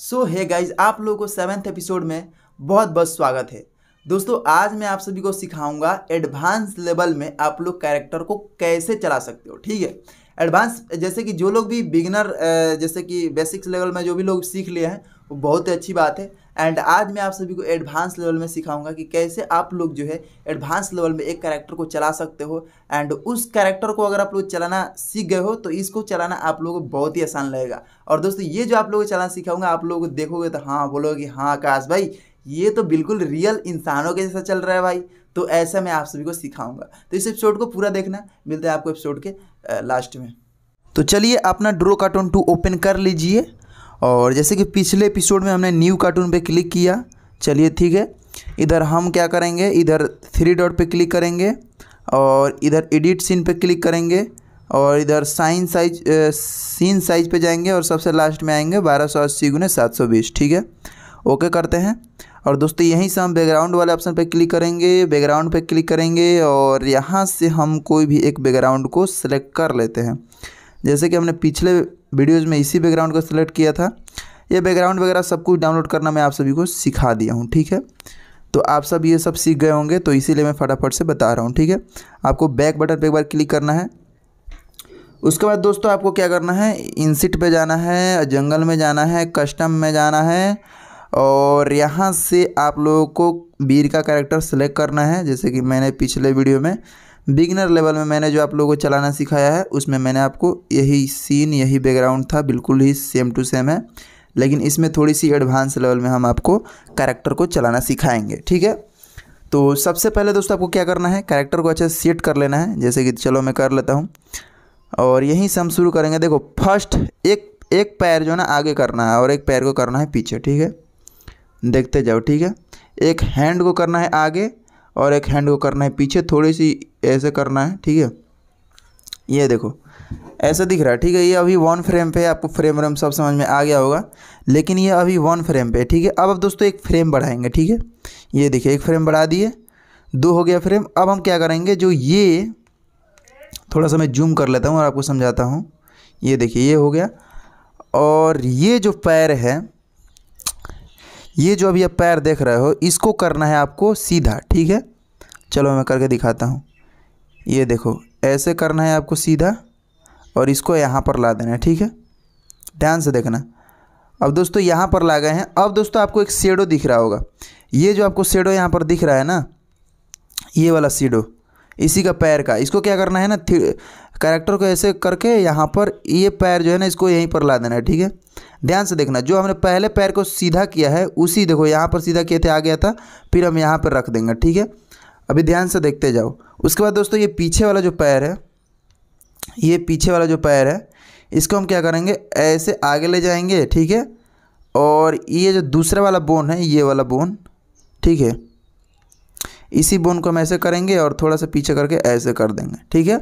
सो है गाइज आप लोगों को सेवेंथ एपिसोड में बहुत बहुत स्वागत है दोस्तों आज मैं आप सभी को सिखाऊंगा एडवांस लेवल में आप लोग कैरेक्टर को कैसे चला सकते हो ठीक है एडवांस जैसे कि जो लोग भी बिगनर जैसे कि बेसिक्स लेवल में जो भी लोग सीख लिए हैं वो बहुत ही अच्छी बात है एंड आज मैं आप सभी को एडवांस लेवल में सिखाऊंगा कि कैसे आप लोग जो है एडवांस लेवल में एक कैरेक्टर को चला सकते हो एंड उस कैरेक्टर को अगर आप लोग चलाना सीख गए हो तो इसको चलाना आप लोगों को बहुत ही आसान लगेगा और दोस्तों ये जो आप लोगों को चलाना सिखाऊंगा आप लोगों को देखोगे तो हाँ बोलोगे हाँ आकाश भाई ये तो बिल्कुल रियल इंसानों के जैसा चल रहा है भाई तो ऐसा मैं आप सभी को सिखाऊंगा तो इस एपिसोड को पूरा देखना मिलता है आपको एपिसोड के लास्ट में तो चलिए अपना ड्रो कार्टून टू ओपन कर लीजिए और जैसे कि पिछले एपिसोड में हमने न्यू कार्टून पे क्लिक किया चलिए ठीक है इधर हम क्या करेंगे इधर थ्री डॉट पे क्लिक करेंगे और इधर एडिट सीन पे क्लिक करेंगे और इधर साइन साइज सीन साइज पे जाएंगे और सबसे लास्ट में आएंगे बारह सौ अस्सी गुने सात सौ बीस ठीक है ओके करते हैं और दोस्तों यहीं से हम बैकग्राउंड वाले ऑप्शन पे क्लिक करेंगे बैकग्राउंड पे क्लिक करेंगे और यहाँ से हम कोई भी एक बैकग्राउंड को सिलेक्ट कर लेते हैं जैसे कि हमने पिछले वीडियोज़ में इसी बैकग्राउंड को सिलेक्ट किया था ये बैकग्राउंड वगैरह सब कुछ डाउनलोड करना मैं आप सभी को सिखा दिया हूँ ठीक है तो आप सब ये सब सीख गए होंगे तो इसीलिए मैं फटाफट से बता रहा हूँ ठीक है आपको बैक बटन पे एक बार क्लिक करना है उसके बाद दोस्तों आपको क्या करना है इनसिट पे जाना है जंगल में जाना है कस्टम में जाना है और यहाँ से आप लोगों को वीर का कैरेक्टर सेलेक्ट करना है जैसे कि मैंने पिछले वीडियो में बिगनर लेवल में मैंने जो आप लोगों को चलाना सिखाया है उसमें मैंने आपको यही सीन यही बैकग्राउंड था बिल्कुल ही सेम टू सेम है लेकिन इसमें थोड़ी सी एडवांस लेवल में हम आपको कैरेक्टर को चलाना सिखाएंगे ठीक है तो सबसे पहले दोस्तों आपको क्या करना है कैरेक्टर को अच्छे से सेट कर लेना है जैसे कि चलो मैं कर लेता हूँ और यहीं से हम शुरू करेंगे देखो फर्स्ट एक एक पैर जो है ना आगे करना है और एक पैर को करना है पीछे ठीक है देखते जाओ ठीक है एक हैंड को करना है आगे और एक हैंड को करना है पीछे थोड़ी सी ऐसे करना है ठीक है ये देखो ऐसा दिख रहा है ठीक है ये अभी वन फ्रेम पे आपको फ्रेम व्रेम सब समझ में आ गया होगा लेकिन ये अभी वन फ्रेम पे ठीक है अब अब दोस्तों एक फ्रेम बढ़ाएंगे ठीक है ये देखिए एक फ्रेम बढ़ा दिए दो हो गया फ्रेम अब हम क्या करेंगे जो ये थोड़ा सा मैं जूम कर लेता हूँ और आपको समझाता हूँ ये देखिए ये हो गया और ये जो पैर है ये जो अभी आप पैर देख रहे हो इसको करना है आपको सीधा ठीक है चलो मैं करके दिखाता हूँ ये देखो ऐसे करना है आपको सीधा और इसको यहाँ पर ला देना है ठीक है ध्यान से देखना अब दोस्तों यहाँ पर ला गए हैं अब दोस्तों आपको एक शेडो दिख रहा होगा ये जो आपको शेडो यहाँ पर दिख रहा है ना ये वाला सीडो इसी का पैर का इसको क्या करना है ना कैरेक्टर को ऐसे करके यहाँ पर ये पैर जो है ना इसको यहीं पर ला देना है ठीक है ध्यान से देखना जो हमने पहले पैर को सीधा किया है उसी देखो यहाँ पर सीधा किए थे आ गया था फिर हम यहाँ पर रख देंगे ठीक है अभी ध्यान से देखते जाओ उसके बाद दोस्तों ये पीछे वाला जो पैर है ये पीछे वाला जो पैर है इसको हम क्या करेंगे ऐसे आगे ले जाएंगे ठीक है और ये जो दूसरा वाला बोन है ये वाला बोन ठीक है इसी बोन को हम ऐसे करेंगे और थोड़ा सा पीछे करके ऐसे कर देंगे ठीक है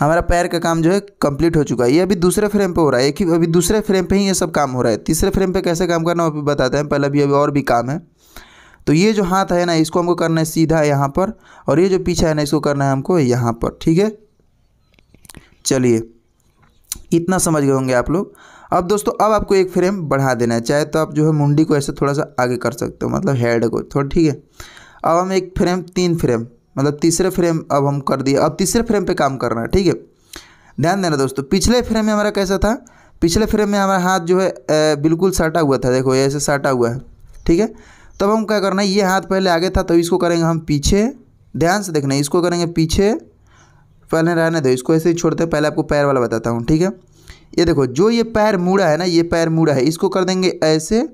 हमारा पैर का काम जो है कंप्लीट हो चुका है ये अभी दूसरे फ्रेम पे हो रहा है एक ही अभी दूसरे फ्रेम पे ही ये सब काम हो रहा है तीसरे फ्रेम पे कैसे काम करना वो अभी बताते हैं पहले अभी अभी और भी काम है तो ये जो हाथ है ना इसको हमको करना है सीधा यहाँ पर और ये जो पीछा है ना इसको करना है हमको यहाँ पर ठीक है चलिए इतना समझ गए होंगे आप लोग अब दोस्तों अब आपको एक फ्रेम बढ़ा देना है चाहे तो आप जो है मुंडी को ऐसे थोड़ा सा आगे कर सकते हो मतलब हेड को थोड़ा ठीक है अब हम एक फ्रेम तीन फ्रेम मतलब तीसरे फ्रेम अब हम कर दिए अब तीसरे फ्रेम पे काम करना है ठीक है ध्यान देना दोस्तों पिछले फ्रेम में हमारा कैसा था पिछले फ्रेम में हमारा हाथ जो है बिल्कुल साटा हुआ था देखो ऐसे साटा हुआ है ठीक है तब हम क्या करना है ये हाथ पहले आगे था तो इसको करेंगे हम पीछे ध्यान से देखना इसको करेंगे पीछे पहले रहने दो इसको ऐसे ही छोड़ते पहले आपको पैर वाला बताता हूँ ठीक है ये देखो जो ये पैर मुड़ा है ना ये पैर मुड़ा है इसको कर देंगे ऐसे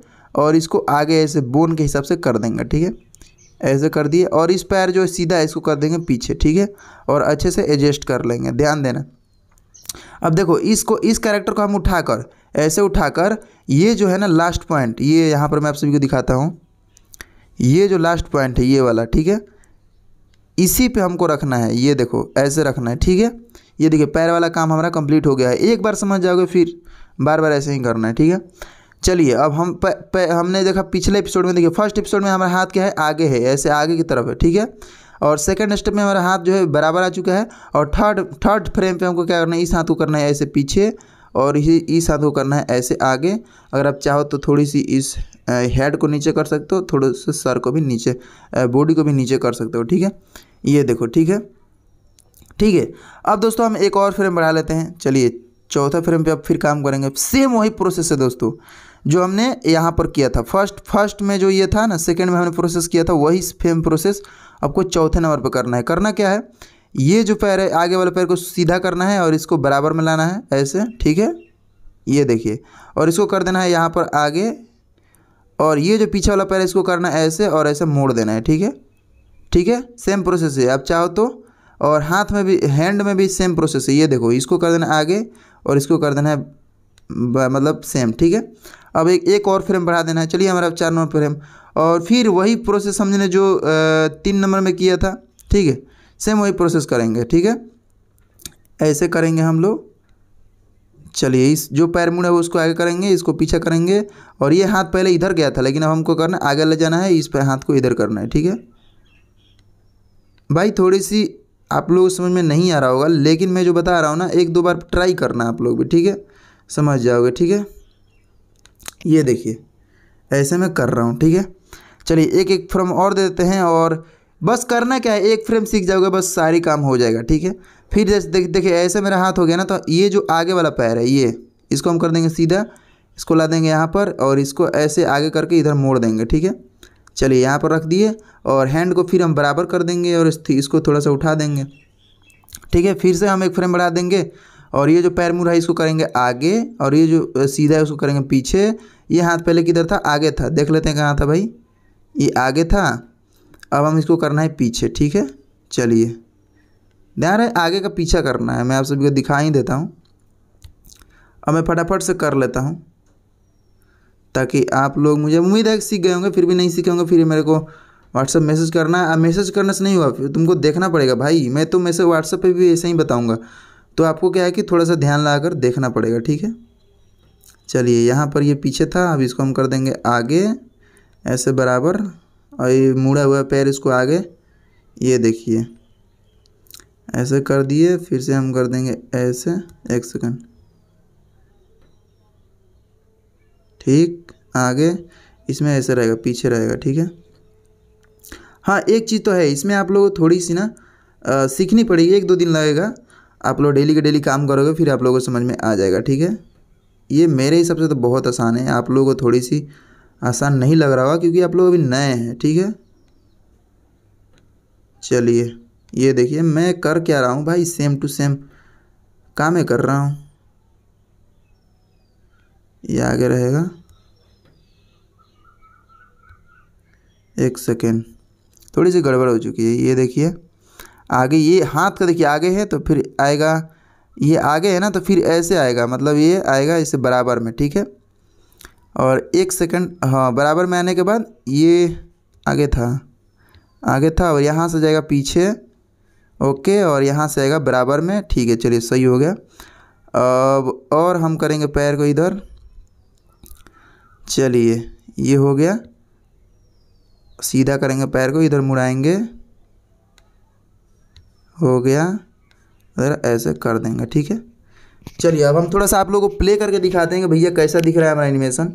और इसको आगे ऐसे बोन के हिसाब से कर देंगे ठीक है ऐसे कर दिए और इस पैर जो सीधा है इसको कर देंगे पीछे ठीक है और अच्छे से एडजस्ट कर लेंगे ध्यान देना अब देखो इसको इस कैरेक्टर को हम उठाकर ऐसे उठाकर ये जो है ना लास्ट पॉइंट ये यहाँ पर मैं आप सभी को दिखाता हूँ ये जो लास्ट पॉइंट है ये वाला ठीक है इसी पे हमको रखना है ये देखो ऐसे रखना है ठीक है ये देखिए पैर वाला काम हमारा कंप्लीट हो गया है एक बार समझ जाओगे फिर बार बार ऐसे ही करना है ठीक है चलिए अब हम प, प, हमने देखा पिछले एपिसोड में देखिए फर्स्ट एपिसोड में हमारा हाथ क्या है आगे है ऐसे आगे की तरफ है ठीक है और सेकंड स्टेप में हमारा हाथ जो है बराबर आ चुका है और थर्ड थर्ड फ्रेम पे हमको क्या करना है इस हाथ को करना है ऐसे पीछे और इसी इस हाथ को करना है ऐसे आगे अगर आप चाहो तो थोड़ी सी इस हेड को नीचे कर सकते हो थोड़े से सर को भी नीचे बॉडी को भी नीचे कर सकते हो ठीक है ये देखो ठीक है ठीक है अब दोस्तों हम एक और फ्रेम बढ़ा लेते हैं चलिए चौथा फ्रेम पे अब फिर काम करेंगे सेम वही प्रोसेस है दोस्तों जो हमने यहाँ पर किया था फर्स्ट फर्स्ट में जो ये था ना सेकेंड में हमने प्रोसेस किया था वही फ्रेम प्रोसेस आपको चौथे नंबर पर करना है करना क्या है ये जो पैर है आगे वाले पैर को सीधा करना है और इसको बराबर में लाना है ऐसे ठीक है ये देखिए और इसको कर देना है यहाँ पर आगे और ये जो पीछे वाला पैर इसको करना है ऐसे और ऐसे मोड़ देना है ठीक है ठीक है सेम प्रोसेस है आप चाहो तो और हाथ में भी हैंड में भी सेम प्रोसेस है ये देखो इसको कर देना आगे और इसको कर देना है मतलब सेम ठीक है अब एक एक और फ्रेम बढ़ा देना है चलिए हमारा चार नंबर फ्रेम और फिर वही प्रोसेस हमने जो तीन नंबर में किया था ठीक है सेम वही प्रोसेस करेंगे ठीक है ऐसे करेंगे हम लोग चलिए इस जो पैर मुड़ा है उसको आगे करेंगे इसको पीछे करेंगे और ये हाथ पहले इधर गया था लेकिन अब हमको करना आगे ले जाना है इस पर हाथ को इधर करना है ठीक है भाई थोड़ी सी आप लोग समझ में नहीं आ रहा होगा लेकिन मैं जो बता रहा हूँ ना एक दो बार ट्राई करना आप लोग भी ठीक है समझ जाओगे ठीक है ये देखिए ऐसे मैं कर रहा हूँ ठीक है चलिए एक एक फ्रेम और दे देते हैं और बस करना क्या है एक फ्रेम सीख जाओगे बस सारी काम हो जाएगा ठीक है फिर जैसे देख देखिए ऐसे मेरा हाथ हो गया ना तो ये जो आगे वाला पैर है ये इसको हम कर देंगे सीधा इसको ला देंगे यहाँ पर और इसको ऐसे आगे करके इधर मोड़ देंगे ठीक है चलिए यहाँ पर रख दिए और हैंड को फिर हम बराबर कर देंगे और इसको थोड़ा सा उठा देंगे ठीक है फिर से हम एक फ्रेम बढ़ा देंगे और ये जो पैर मुड़ है इसको करेंगे आगे और ये जो सीधा है उसको करेंगे पीछे ये हाथ पहले किधर था आगे था देख लेते हैं कहाँ था भाई ये आगे था अब हम इसको करना है पीछे ठीक है चलिए ध्यान है आगे का पीछा करना है मैं आप सभी को दिखा ही देता हूँ और मैं फटाफट से कर लेता हूँ ताकि आप लोग मुझे उम्मीद है कि सीख गए होंगे फिर भी नहीं सीखे होंगे फिर मेरे को व्हाट्सअप मैसेज करना है मैसेज करने से नहीं हुआ फिर तुमको देखना पड़ेगा भाई मैं तो मैसेज व्हाट्सअप पे भी ऐसे ही बताऊँगा तो आपको क्या है कि थोड़ा सा ध्यान लगाकर देखना पड़ेगा ठीक है चलिए यहाँ पर ये पीछे था अब इसको हम कर देंगे आगे ऐसे बराबर और ये मुड़ा हुआ पैर इसको आगे ये देखिए ऐसे कर दिए फिर से हम कर देंगे ऐसे एक सेकंड ठीक आगे इसमें ऐसे रहेगा पीछे रहेगा ठीक है हाँ एक चीज़ तो है इसमें आप लोगों को थोड़ी सी ना सीखनी पड़ेगी एक दो दिन लगेगा आप लोग डेली के डेली काम करोगे फिर आप लोगों को समझ में आ जाएगा ठीक है ये मेरे हिसाब से तो बहुत आसान है आप लोगों को थोड़ी सी आसान नहीं लग रहा होगा क्योंकि आप लोग अभी नए हैं ठीक है चलिए ये देखिए मैं कर क्या रहा हूँ भाई सेम टू सेम काम मैं कर रहा हूँ ये आगे रहेगा एक सेकेंड थोड़ी सी गड़बड़ हो चुकी है ये देखिए आगे ये हाथ का देखिए आगे है तो फिर आएगा ये आगे है ना तो फिर ऐसे आएगा मतलब ये आएगा इसे बराबर में ठीक है और एक सेकंड हाँ बराबर में आने के बाद ये आगे था आगे था और यहाँ से जाएगा पीछे ओके और यहाँ से आएगा बराबर में ठीक है चलिए सही हो गया अब और हम करेंगे पैर को इधर चलिए ये हो गया सीधा करेंगे पैर को इधर मुड़ाएंगे हो गया अगर ऐसे कर देंगे ठीक है चलिए अब हम थोड़ा सा आप लोगों को प्ले करके दिखा देंगे भैया कैसा दिख रहा है हमारा एनिमेशन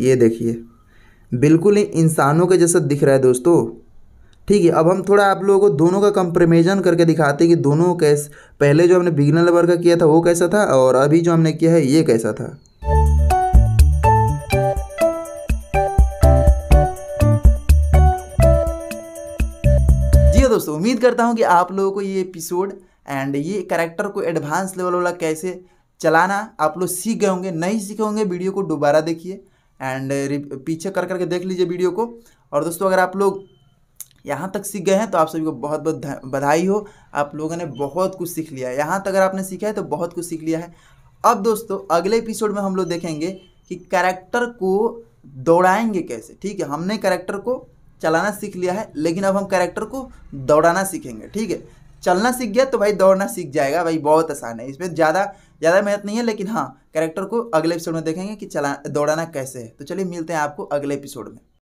ये देखिए बिल्कुल ही इंसानों के जैसा दिख रहा है दोस्तों ठीक है अब हम थोड़ा आप लोगों को दोनों का कंपेरिजन करके दिखाते हैं कि दोनों कैसे पहले जो हमने बिगनर लेवल का किया था वो कैसा था और अभी जो हमने किया है ये कैसा था जी हाँ दोस्तों उम्मीद करता हूं कि आप लोगों को ये एपिसोड एंड ये करेक्टर को एडवांस लेवल वाला कैसे चलाना आप लोग सीख गए होंगे नहीं सीखे होंगे वीडियो को दोबारा देखिए एंड पीछे कर करके देख लीजिए वीडियो को और दोस्तों अगर आप लोग यहाँ तक सीख गए हैं तो आप सभी को बहुत बहुत बधाई हो आप लोगों ने बहुत कुछ सीख लिया है यहाँ तक अगर आपने सीखा है तो बहुत कुछ सीख लिया है अब दोस्तों अगले एपिसोड में हम लोग देखेंगे कि कैरेक्टर को दौड़ाएंगे कैसे ठीक है हमने कैरेक्टर को चलाना सीख लिया है लेकिन अब हम कैरेक्टर को दौड़ाना सीखेंगे ठीक है चलना सीख गया तो भाई दौड़ना सीख जाएगा भाई बहुत आसान है इसमें ज़्यादा ज़्यादा मेहनत नहीं है लेकिन हाँ कैरेक्टर को अगले एपिसोड में देखेंगे कि चला दौड़ाना कैसे है तो चलिए मिलते हैं आपको अगले एपिसोड में